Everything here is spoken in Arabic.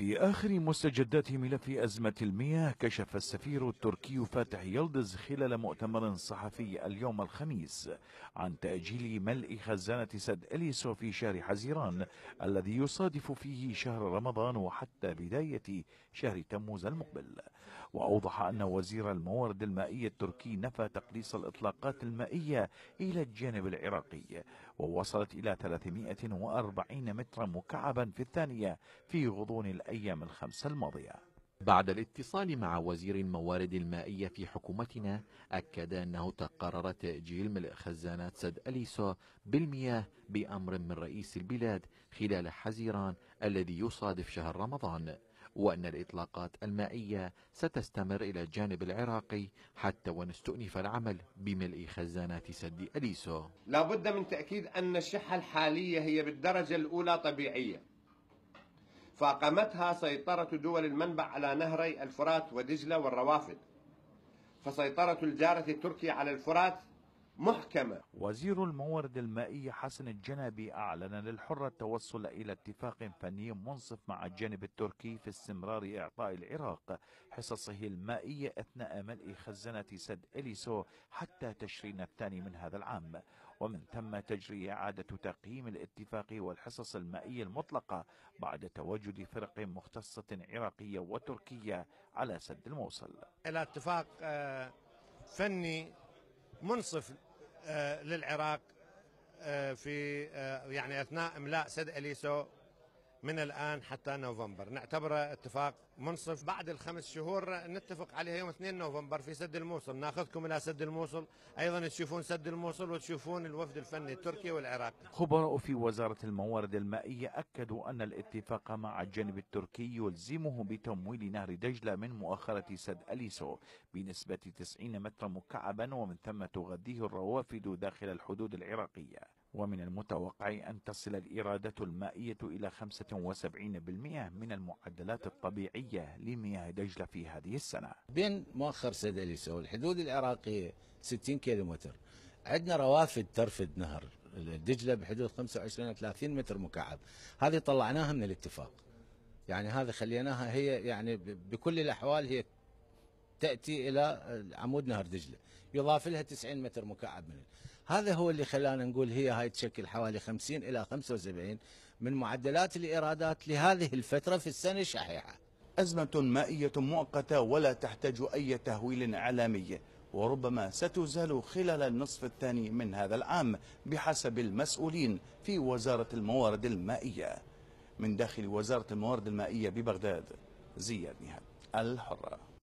في آخر مستجدات ملف أزمة المياه كشف السفير التركي فاتح يلدز خلال مؤتمر صحفي اليوم الخميس عن تأجيل ملء خزانة سد إليسو في شهر حزيران الذي يصادف فيه شهر رمضان وحتى بداية شهر تموز المقبل وأوضح أن وزير الموارد المائية التركي نفى تقليص الإطلاقات المائية إلى الجانب العراقي ووصلت إلى 340 مترا مكعبا في الثانية في غضون الأيام الخمسة الماضية بعد الاتصال مع وزير الموارد المائية في حكومتنا أكد أنه تقرر تأجيل ملء خزانات سد أليسو بالمياه بأمر من رئيس البلاد خلال حزيران الذي يصادف شهر رمضان وأن الإطلاقات المائية ستستمر إلى الجانب العراقي حتى وإن استؤنف العمل بملء خزانات سد أليسو لابد من تأكيد أن الشحة الحالية هي بالدرجة الأولى طبيعية فاقمتها سيطرة دول المنبع على نهري الفرات ودجلة والروافد فسيطرة الجارة التركية على الفرات محكمة وزير الموارد المائية حسن الجنابي أعلن للحرة التوصل إلى اتفاق فني منصف مع الجانب التركي في استمرار إعطاء العراق حصصه المائية أثناء ملء خزانة سد إليسو حتى تشرين الثاني من هذا العام ومن ثم تجري إعادة تقييم الاتفاق والحصص المائية المطلقة بعد تواجد فرق مختصة عراقية وتركية على سد الموصل الاتفاق آه، فني منصف آه، للعراق آه، في آه، يعني اثناء املاء سد اليسو من الآن حتى نوفمبر نعتبره اتفاق منصف بعد الخمس شهور نتفق عليها يوم 2 نوفمبر في سد الموصل ناخذكم إلى سد الموصل أيضا تشوفون سد الموصل وتشوفون الوفد الفني التركي والعراقي خبراء في وزارة الموارد المائية أكدوا أن الاتفاق مع الجانب التركي يلزمه بتمويل نهر دجلة من مؤخرة سد أليسو بنسبة 90 مترا مكعبا ومن ثم تغذيه الروافد داخل الحدود العراقية ومن المتوقع أن تصل الإرادة المائية إلى 75% من المعدلات الطبيعية لمياه دجلة في هذه السنة بين مؤخر سدليسو الحدود العراقية 60 كيلومتر عندنا روافد ترفد نهر دجلة بحدود 25 30 متر مكعب هذه طلعناها من الاتفاق يعني هذا خليناها هي يعني بكل الأحوال هي تأتي إلى عمود نهر دجلة يضاف لها 90 متر مكعب من هذا هو اللي خلانا نقول هي هاي تشكل حوالي 50 إلى 75 من معدلات الإيرادات لهذه الفترة في السنة الشحيحة أزمة مائية مؤقتة ولا تحتاج أي تهويل إعلامي وربما ستزال خلال النصف الثاني من هذا العام بحسب المسؤولين في وزارة الموارد المائية من داخل وزارة الموارد المائية ببغداد زياد نهاد الحرة